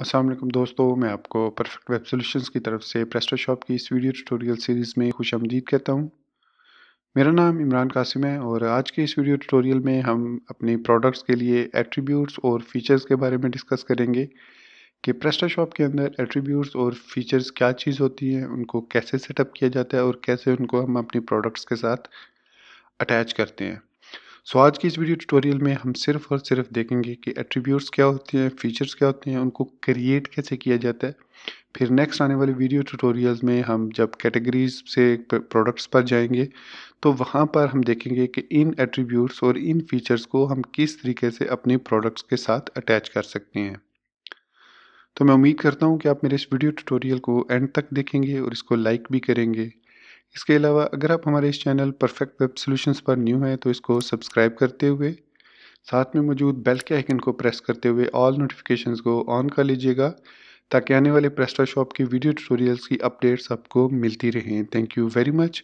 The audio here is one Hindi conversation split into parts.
असलम दोस्तों मैं आपको परफेक्ट वेब सॉल्यूशंस की तरफ से प्रेस्टो शॉप की इस वीडियो ट्यूटोरियल सीरीज़ में खुश आमदीद कहता हूँ मेरा नाम इमरान कासिम है और आज के इस वीडियो ट्यूटोरियल में हम अपने प्रोडक्ट्स के लिए एट्रीब्यूट्स और फीचर्स के बारे में डिस्कस करेंगे कि प्रेस्टो शॉप के अंदर एट्रीब्यूट्स और फीचर्स क्या चीज़ होती हैं उनको कैसे सेटअप किया जाता है और कैसे उनको हम अपने प्रोडक्ट्स के साथ अटैच करते हैं सो आज की इस वीडियो ट्यूटोरियल में हम सिर्फ और सिर्फ देखेंगे कि एट्रीब्यूट्स क्या होते हैं फीचर्स क्या होते हैं उनको क्रिएट कैसे किया जाता है फिर नेक्स्ट आने वाले वीडियो ट्यूटोरियल्स में हम जब कैटेगरीज से प्रोडक्ट्स पर जाएंगे तो वहाँ पर हम देखेंगे कि इन एट्रीब्यूट्स और इन फीचर्स को हम किस तरीके से अपने प्रोडक्ट्स के साथ अटैच कर सकते हैं तो मैं उम्मीद करता हूँ कि आप मेरे इस वीडियो ट्यूटोरियल को एंड तक देखेंगे और इसको लाइक भी करेंगे इसके अलावा अगर आप हमारे इस चैनल परफेक्ट वेब सॉल्यूशंस पर न्यू हैं तो इसको सब्सक्राइब करते हुए साथ में मौजूद बेल के आइकन को प्रेस करते हुए ऑल नोटिफिकेशंस को ऑन कर लीजिएगा ताकि आने वाले प्रेस्टा शॉप की वीडियो ट्यूटोरियल्स की अपडेट्स आपको मिलती रहें थैंक यू वेरी मच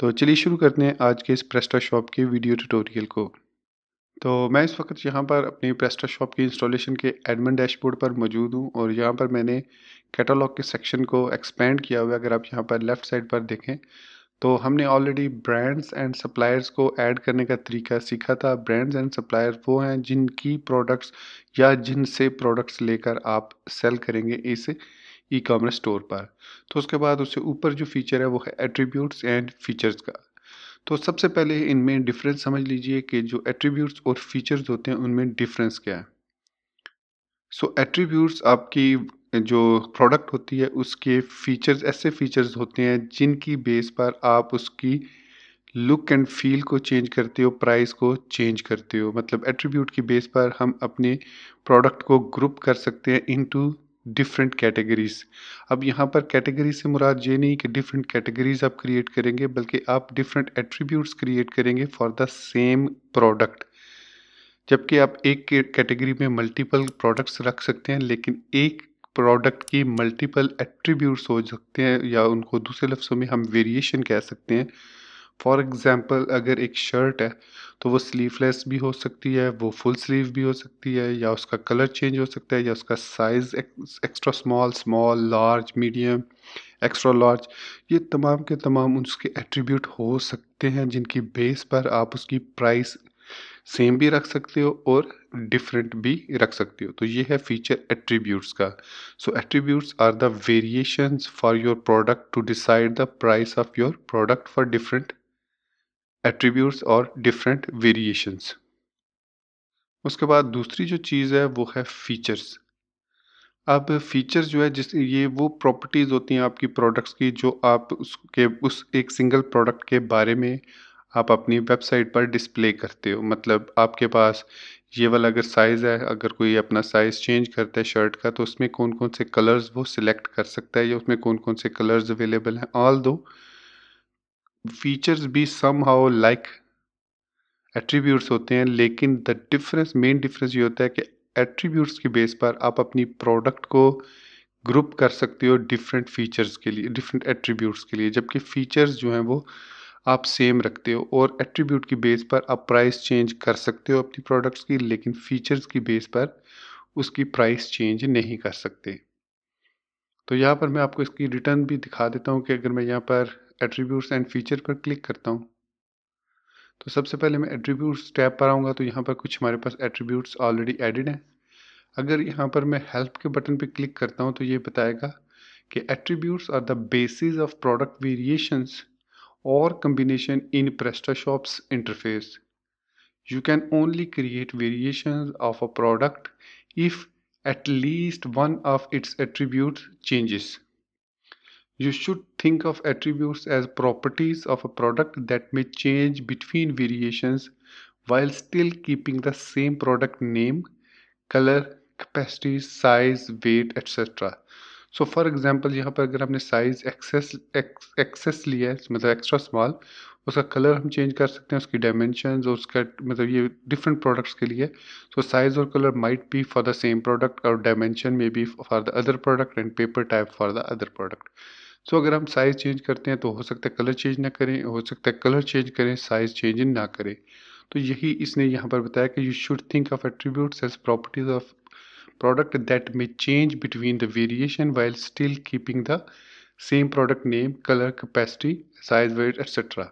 तो चलिए शुरू करते हैं आज के इस प्रेस्टा शॉप के वीडियो ट्यूटोरियल को तो मैं इस वक्त यहाँ पर अपनी प्रेस्टा शॉप की इंस्टॉलेशन के एडमिन डैशबोर्ड पर मौजूद हूँ और यहाँ पर मैंने कैटलॉग के सेक्शन को एक्सपेंड किया हुआ है अगर आप यहाँ पर लेफ़्ट साइड पर देखें तो हमने ऑलरेडी ब्रांड्स एंड सप्लायर्स को ऐड करने का तरीका सीखा था ब्रांड्स एंड सप्लायर वो हैं जिनकी प्रोडक्ट्स या जिनसे प्रोडक्ट्स लेकर आप सेल करेंगे इस ई कॉमर्स स्टोर पर तो उसके बाद उससे ऊपर जो फीचर है वो है एट्रीब्यूट्स एंड फीचर्स का तो सबसे पहले इनमें डिफरेंस समझ लीजिए कि जो एट्रीब्यूट्स और फीचर्स होते हैं उनमें डिफरेंस क्या है सो so, एट्रीब्यूट्स आपकी जो प्रोडक्ट होती है उसके फीचर्स ऐसे फीचर्स होते हैं जिनकी बेस पर आप उसकी लुक एंड फील को चेंज करते हो प्राइस को चेंज करते हो मतलब एट्रीब्यूट की बेस पर हम अपने प्रोडक्ट को ग्रुप कर सकते हैं इनटू डिफरेंट कैटेगरीज अब यहाँ पर कैटेगरी से मुराद ये नहीं कि डिफरेंट कैटेगरीज आप क्रिएट करेंगे बल्कि आप डिफरेंट एट्रीब्यूट्स क्रिएट करेंगे फॉर द सेम प्रोडक्ट जबकि आप एक कैटेगरी में मल्टीपल प्रोडक्ट्स रख सकते हैं लेकिन एक प्रोडक्ट की मल्टीपल एट्रीब्यूट्स हो सकते हैं या उनको दूसरे लफ्सों में हम वेरिएशन कह सकते हैं फॉर एग्ज़ाम्पल अगर एक शर्ट है तो वो स्लीवलेस भी हो सकती है वो फुल स्लीव भी हो सकती है या उसका कलर चेंज हो सकता है या उसका size extra small small large medium extra large ये तमाम के तमाम उसके एट्रीब्यूट हो सकते हैं जिनकी बेस पर आप उसकी प्राइस सेम भी रख सकते हो और डिफरेंट भी रख सकते हो तो ये है फीचर एट्रीब्यूट्स का so attributes are the variations for your product to decide the price of your product for different attributes और डिफरेंट वेरिएशंस उसके बाद दूसरी जो चीज़ है वो है फीचर्स अब फीचर्स जो है जिस ये वो प्रॉपर्टीज़ होती हैं आपकी प्रोडक्ट्स की जो आप उसके उस एक सिंगल प्रोडक्ट के बारे में आप अपनी वेबसाइट पर डिस्प्ले करते हो मतलब आपके पास ये वाला अगर साइज़ है अगर कोई अपना साइज़ चेंज करता है शर्ट का तो उसमें कौन कौन से कलर्स वो सिलेक्ट कर सकता है या उसमें कौन कौन से कलर्स अवेलेबल हैं ऑल दो फीचर्स भी सम हाउ लाइक एट्रीब्यूट्स होते हैं लेकिन द डिफरेंस मेन डिफरेंस ये होता है कि एट्रीब्यूट्स के बेस पर आप अपनी प्रोडक्ट को ग्रुप कर सकते हो डिफरेंट फीचर्स के लिए डिफरेंट एट्रीब्यूट्स के लिए जबकि फीचर्स जो हैं वो आप सेम रखते हो और एट्रीब्यूट की बेस पर आप प्राइस चेंज कर सकते हो अपनी प्रोडक्ट्स की लेकिन फीचर्स की बेस पर उसकी प्राइस चेंज नहीं कर सकते तो यहाँ पर मैं आपको इसकी रिटर्न भी दिखा देता हूँ कि अगर मैं यहाँ पर एट्रीब्यूट्स एंड फीचर पर क्लिक करता हूँ तो सबसे पहले मैं एट्रीब्यूट्स टैब पर आऊँगा तो यहाँ पर कुछ हमारे पास एट्रीब्यूट्स ऑलरेडी एडिड हैं अगर यहाँ पर मैं हेल्प के बटन पर क्लिक करता हूँ तो ये बताएगा कि attributes are the basis of product variations और combination in shop's interface you can only create variation of a product if at least one of its attribute changes You should think of attributes as properties of a product that may change between variations while still keeping the same product name, color, capacity, size, weight, etc. So, for example, यहाँ पर अगर हमने size excess excess लिया है मतलब extra small उसका कलर हम चेंज कर सकते हैं उसकी डायमेंशन और उसका मतलब ये डिफरेंट प्रोडक्ट्स के लिए सो साइज़ और colour might be for the same product और dimension may be for the other product and paper type for the other product so अगर हम साइज़ चेंज करते हैं तो हो सकता है कलर चेंज ना करें हो सकता है कलर चेंज करें साइज़ चेंज ना करें तो यही इसने यहाँ पर बताया कि you should think of attributes as properties of product that may change between the variation while still keeping the same product name colour capacity size weight etcetera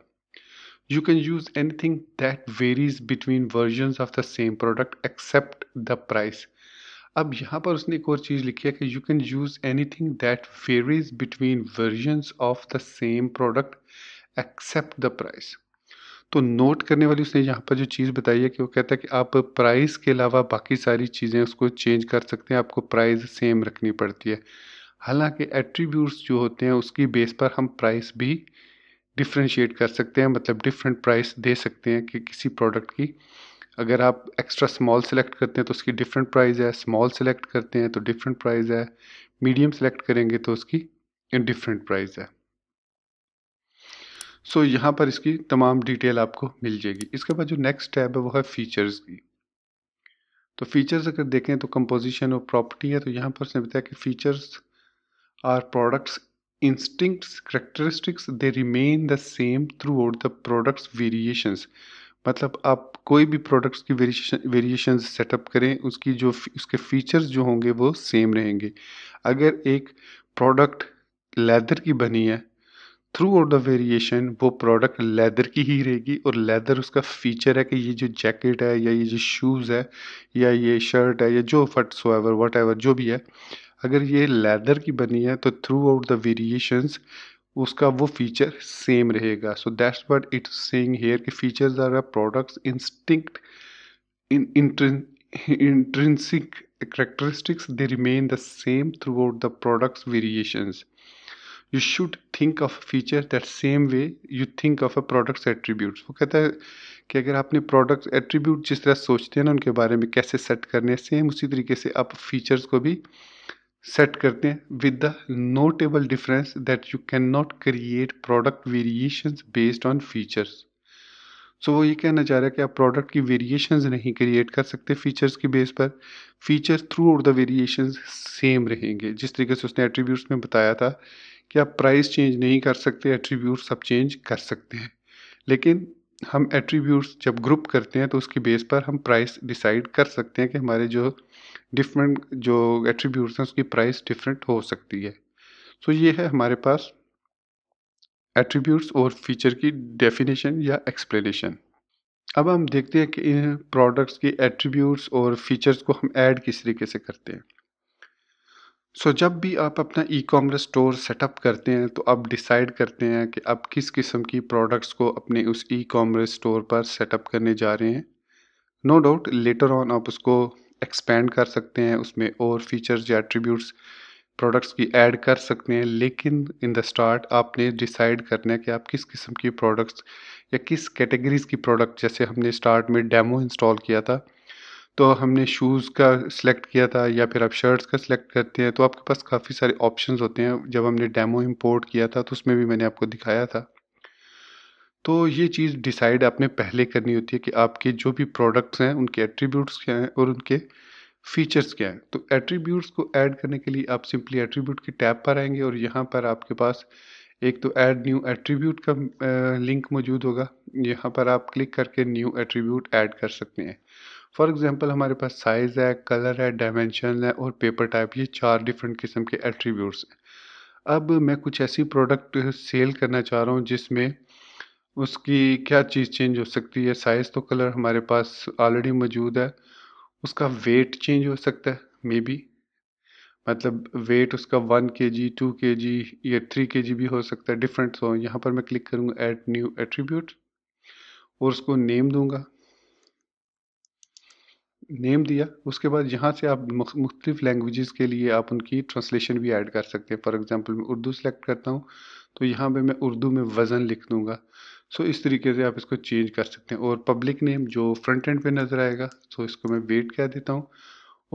you can use anything that varies between versions of the same product except the price अब यहाँ पर उसने एक और चीज़ लिखी है कि you can use anything that varies between versions of the same product except the price तो नोट करने वाली उसने यहाँ पर जो चीज़ बताई है कि वो कहता है कि आप प्राइस के अलावा बाकी सारी चीज़ें उसको चेंज कर सकते हैं आपको प्राइस सेम रखनी पड़ती है हालांकि एट्रीब्यूट्स जो होते हैं उसकी बेस पर हम प्राइस भी डिफ्रेंशिएट कर सकते हैं मतलब डिफरेंट प्राइस दे सकते हैं कि किसी प्रोडक्ट की अगर आप एक्स्ट्रा स्मॉल सेलेक्ट करते हैं तो उसकी डिफरेंट प्राइस है स्मॉल सेलेक्ट करते हैं तो डिफरेंट प्राइस है मीडियम सेलेक्ट करेंगे तो उसकी डिफरेंट प्राइस है सो so, यहाँ पर इसकी तमाम डिटेल आपको मिल जाएगी इसके बाद जो नेक्स्ट टैब है वो है फीचर्स की तो फीचर्स अगर देखें तो कंपोजिशन और प्रॉपर्टी है तो यहाँ पर उसने बताया कि features are products instincts characteristics they remain the same throughout the products variations मतलब आप कोई भी प्रोडक्ट्स की वेरिएशन सेटअप करें उसकी जो उसके फीचर्स जो होंगे वो सेम रहेंगे अगर एक प्रोडक्ट लेदर की बनी है थ्रू आउट द वेरिएशन वो प्रोडक्ट लेदर की ही रहेगी और लेदर उसका फीचर है कि ये जो जैकेट है या ये जो शूज़ है या ये शर्ट है या जो फट सो एवर वट एवर जो भी है अगर ये लेदर की बनी है तो थ्रू आउट द वेरिएशंस उसका वो फीचर सेम रहेगा so that's what it saying here के features are a products instinct intrinsic characteristics they remain the same throughout the products variations you should think of feature that same way you think of a products attribute वो कहता है कि अगर आपने प्रोडक्ट्स एट्रीब्यूट जिस तरह सोचते हैं ना उनके बारे में कैसे सेट करने हैं सेम उसी तरीके से आप फीचर्स को भी सेट करते हैं with the notable difference that you can not create product variations based on features so वो ये कहना चाह रहे हैं कि आप प्रोडक्ट की वेरिएशंस नहीं क्रिएट कर सकते फीचर्स की बेस पर features throughout the variations same रहेंगे जिस तरीके से उसने एट्रीब्यूट्स में बताया था कि आप प्राइस चेंज नहीं कर सकते एट्रीब्यूट सब चेंज कर सकते हैं लेकिन हम एट्रीब्यूट्स जब ग्रुप करते हैं तो उसकी बेस पर हम प्राइस डिसाइड कर सकते हैं कि हमारे जो डिफरेंट जो एट्रीब्यूट्स हैं उसकी प्राइस डिफरेंट हो सकती है सो so ये है हमारे पास एट्रीब्यूट्स और फीचर की डेफिनेशन या एक्सप्लेनेशन अब हम देखते हैं कि इन प्रोडक्ट्स के एट्रीब्यूट्स और फीचर्स को हम ऐड किस तरीके से करते हैं सो so, जब भी आप अपना ई कॉमर्स स्टोर सेटअप करते हैं तो आप डिसाइड करते हैं कि आप किस किस्म की प्रोडक्ट्स को अपने उस ई कॉमर्स स्टोर पर सेटअप करने जा रहे हैं नो डाउट लेटर ऑन आप उसको एक्सपेंड कर सकते हैं उसमें और फीचर्स या एट्रीब्यूट्स प्रोडक्ट्स की ऐड कर सकते हैं लेकिन इन द स्टार्ट आपने डिसाइड करना है कि आप किस किस्म की प्रोडक्ट्स या किस कैटेगरीज़ की प्रोडक्ट जैसे हमने स्टार्ट में डेमो इंस्टॉल किया था तो हमने शूज़ का सिलेक्ट किया था या फिर आप शर्ट्स का सिलेक्ट करते हैं तो आपके पास काफ़ी सारे ऑप्शंस होते हैं जब हमने डेमो इंपोर्ट किया था तो उसमें भी मैंने आपको दिखाया था तो ये चीज़ डिसाइड आपने पहले करनी होती है कि आपके जो भी प्रोडक्ट्स हैं उनके एट्रीब्यूट्स क्या हैं और उनके फीचर्स क्या हैं तो एट्रीब्यूट्स को ऐड करने के लिए आप सिंपली एट्रीब्यूट के टैब पर आएंगे और यहाँ पर आपके पास एक तो ऐड न्यू एट्रीब्यूट का लिंक मौजूद होगा यहाँ पर आप क्लिक करके न्यू एट्रीब्यूट ऐड कर सकते हैं फॉर एग्जांपल हमारे पास साइज़ है कलर है डायमेंशन है और पेपर टाइप ये चार डिफरेंट किस्म के एट्रीब्यूट्स हैं अब मैं कुछ ऐसी प्रोडक्ट सेल करना चाह रहा हूँ जिसमें उसकी क्या चीज़ चेंज हो सकती है साइज़ तो कलर हमारे पास ऑलरेडी मौजूद है उसका वेट चेंज हो सकता है मे बी मतलब वेट उसका वन के जी टू के जी या थ्री के जी भी हो सकता है डिफरेंट हो तो यहाँ पर मैं क्लिक करूँगा ऐड न्यू एट्रीब्यूट और उसको नेम दूंगा नेम दिया उसके बाद यहाँ से आप मुख्तलिफ लैंग्वेजेस के लिए आप उनकी ट्रांसलेशन भी ऐड कर सकते हैं फॉर एग्ज़ाम्पल मैं उर्दू सेलेक्ट करता हूँ तो यहाँ पे मैं उर्दू में वज़न लिख दूँगा सो इस तरीके से आप इसको चेंज कर सकते हैं और पब्लिक नेम जो फ्रंट एंड पे नज़र आएगा सो तो इसको मैं वेट कह देता हूँ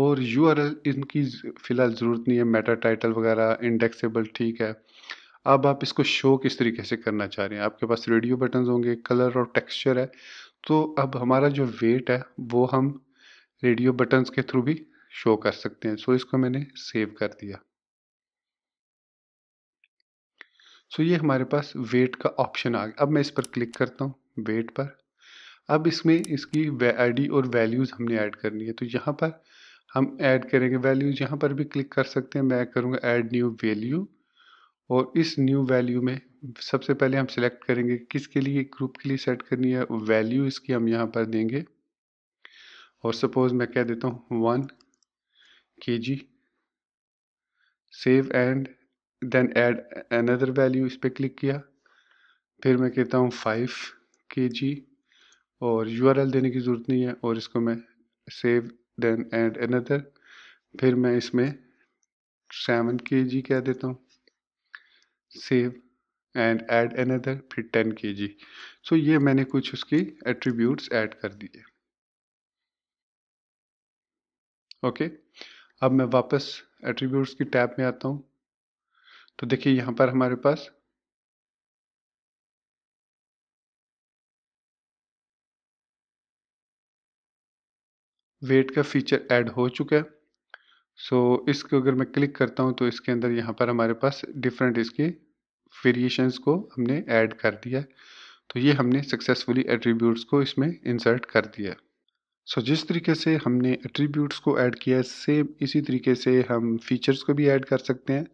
और यू इनकी फ़िलहाल ज़रूरत नहीं है मेटा टाइटल वगैरह इंडेक्सेबल ठीक है अब आप इसको शो किस तरीके से करना चाह रहे हैं आपके पास रेडियो बटन होंगे कलर और टेक्स्चर है तो अब हमारा जो वेट है वो हम रेडियो बटन्स के थ्रू भी शो कर सकते हैं सो इसको मैंने सेव कर दिया सो ये हमारे पास वेट का ऑप्शन आ गया अब मैं इस पर क्लिक करता हूँ वेट पर अब इसमें इसकी आई और वैल्यूज़ हमने ऐड करनी है तो यहाँ पर हम ऐड करेंगे वैल्यूज़ यहाँ पर भी क्लिक कर सकते हैं मैं करूँगा ऐड न्यू वैल्यू और इस न्यू वैल्यू में सबसे पहले हम सिलेक्ट करेंगे किसके लिए ग्रुप के लिए सेट करनी है वैल्यू इसकी हम यहाँ पर देंगे और सपोज़ मैं कह देता हूँ one K G save and then add another value इस पर क्लिक किया फिर मैं कहता हूँ फाइव के जी और यू आर एल देने की ज़रूरत नहीं है और इसको मैं सेव देन एंड अनदर फिर मैं इसमें सेवन के जी कह देता हूँ सेव एंड एड अनदर फिर टेन के जी सो ये मैंने कुछ उसकी एट्रीब्यूट्स ऐड कर दिए ओके अब मैं वापस एट्रीब्यूट्स की टैब में आता हूँ तो देखिए यहाँ पर हमारे पास वेट का फीचर ऐड हो चुका है सो so, इसको अगर मैं क्लिक करता हूँ तो इसके अंदर यहाँ पर हमारे पास डिफरेंट इसके वेरिएशंस को हमने ऐड कर दिया तो ये हमने सक्सेसफुली एट्रीब्यूट्स को इसमें इंसर्ट कर दिया सो so, जिस तरीके से हमने एट्रीब्यूट्स को ऐड किया है सेम इसी तरीके से हम फीचर्स को भी ऐड कर सकते हैं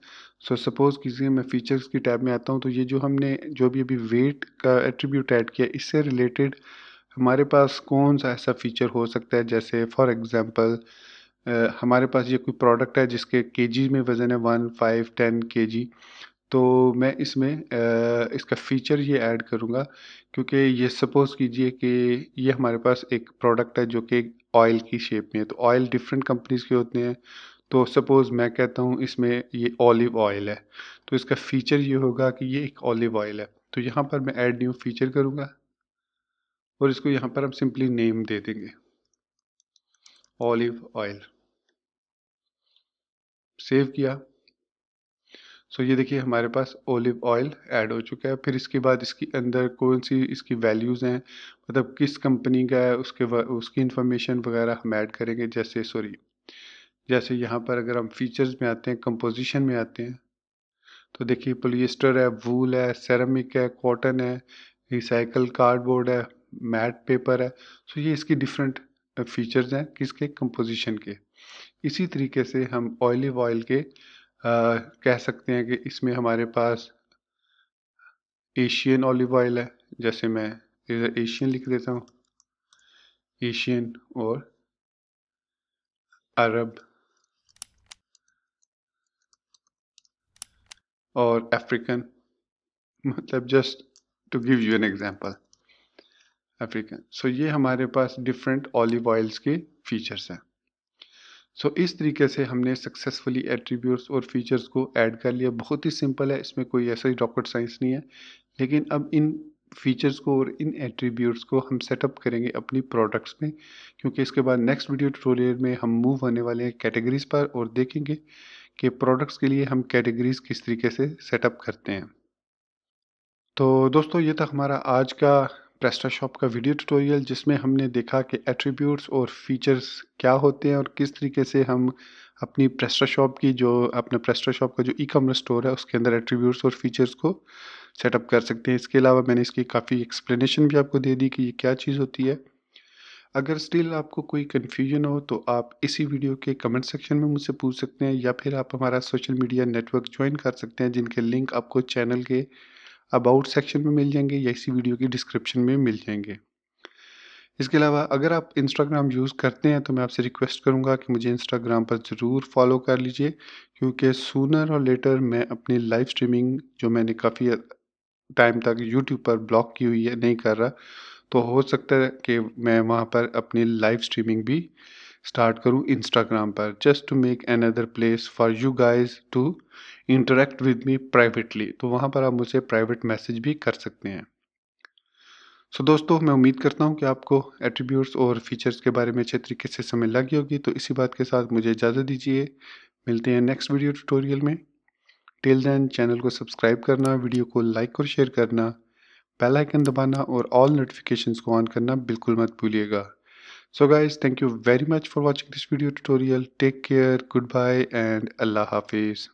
सो सपोज़ किसी मैं फ़ीचर्स की टैब में आता हूँ तो ये जो हमने जो भी अभी वेट का एट्रीब्यूट ऐड किया इससे रिलेटेड हमारे पास कौन सा ऐसा फ़ीचर हो सकता है जैसे फॉर एग्ज़ाम्पल हमारे पास ये कोई प्रोडक्ट है जिसके के में वज़न है वन फाइव टेन के तो मैं इसमें इसका फ़ीचर ये ऐड करूँगा क्योंकि ये सपोज़ कीजिए कि ये हमारे पास एक प्रोडक्ट है जो कि ऑयल की शेप में है तो ऑयल डिफरेंट कंपनीज़ के होते हैं तो सपोज़ मैं कहता हूँ इसमें ये ऑलिव ऑयल है तो इसका फ़ीचर ये होगा कि ये एक ऑलिव ऑयल है तो यहाँ पर मैं ऐड न्यू फ़ीचर करूँगा और इसको यहाँ पर हम सिंपली नेम दे देंगे ऑलिव ऑयल सेव किया सो ये देखिए हमारे पास ओलिव ऑयल ऐड हो चुका है फिर इसके बाद इसके अंदर कौन सी इसकी वैल्यूज़ हैं मतलब किस कंपनी का है उसके उसकी इन्फॉर्मेशन वगैरह हम ऐड करेंगे जैसे सॉरी जैसे यहाँ पर अगर हम फीचर्स में आते हैं कंपोजिशन में आते हैं तो देखिए पोलिएस्टर है वूल है सेरामिक है कॉटन है रिसाइकल कार्डबोर्ड है मैट पेपर है सो ये इसकी डिफरेंट फीचर्स हैं किसके कंपोजिशन के इसी तरीके से हम ऑयलिव ऑयल के कह सकते हैं कि इसमें हमारे पास एशियन ऑलिव ऑयल है जैसे मैं इधर एशियन लिख देता हूँ एशियन और अरब और अफ्रीकन मतलब just to give you an example African so ये हमारे पास डिफरेंट ऑलिव ऑयल्स के फीचर्स हैं सो so, इस तरीके से हमने सक्सेसफुली एट्रीब्यूट्स और फीचर्स को ऐड कर लिया बहुत ही सिंपल है इसमें कोई ऐसा ही रॉकेट साइंस नहीं है लेकिन अब इन फीचर्स को और इन एट्रीब्यूट्स को हम सेटअप करेंगे अपनी प्रोडक्ट्स में क्योंकि इसके बाद नेक्स्ट वीडियो ट्यूटोरियल में हम मूव होने वाले हैं कैटेगरीज पर और देखेंगे कि प्रोडक्ट्स के लिए हम कैटेगरीज किस तरीके से सेटअप करते हैं तो दोस्तों ये था हमारा आज का प्रेस्टाशॉप का वीडियो ट्यूटोरियल जिसमें हमने देखा कि एट्रीब्यूट्स और फीचर्स क्या होते हैं और किस तरीके से हम अपनी प्रेस्टाशॉप की जो अपना प्रेस्टाशॉप का जो ई कॉमर्स स्टोर है उसके अंदर एट्रीब्यूट्स और फीचर्स को सेटअप कर सकते हैं इसके अलावा मैंने इसकी काफ़ी एक्सप्लेनेशन भी आपको दे दी कि ये क्या चीज़ होती है अगर स्टिल आपको कोई कन्फ्यूजन हो तो आप इसी वीडियो के कमेंट सेक्शन में मुझसे पूछ सकते हैं या फिर आप हमारा सोशल मीडिया नेटवर्क ज्वाइन कर सकते हैं जिनके लिंक आपको चैनल के अबाउट सेक्शन में मिल जाएंगे या इसी वीडियो की डिस्क्रिप्शन में मिल जाएंगे इसके अलावा अगर आप इंस्टाग्राम यूज़ करते हैं तो मैं आपसे रिक्वेस्ट करूँगा कि मुझे इंस्टाग्राम पर ज़रूर फॉलो कर लीजिए क्योंकि सूनर और लेटर मैं अपनी लाइव स्ट्रीमिंग जो मैंने काफ़ी टाइम तक यूट्यूब पर ब्लॉक की हुई है नहीं कर रहा तो हो सकता है कि मैं वहाँ पर अपनी लाइव स्ट्रीमिंग भी स्टार्ट करूँ इंस्टाग्राम पर just to make another place for you guys to interact with me privately तो वहाँ पर आप मुझे प्राइवेट मैसेज भी कर सकते हैं सो so, दोस्तों मैं उम्मीद करता हूँ कि आपको एट्रीब्यूट्स और फीचर्स के बारे में अच्छे तरीके से समय लगी होगी तो इसी बात के साथ मुझे इजाज़त दीजिए मिलते हैं नेक्स्ट वीडियो ट्यूटोरियल में टिल देन चैनल को सब्सक्राइब करना वीडियो को लाइक और शेयर करना बेल आइकन दबाना और ऑल नोटिफिकेशंस को ऑन करना बिल्कुल मत भूलिएगा So guys, thank you very much for watching this video tutorial. Take care, goodbye and Allah Hafiz.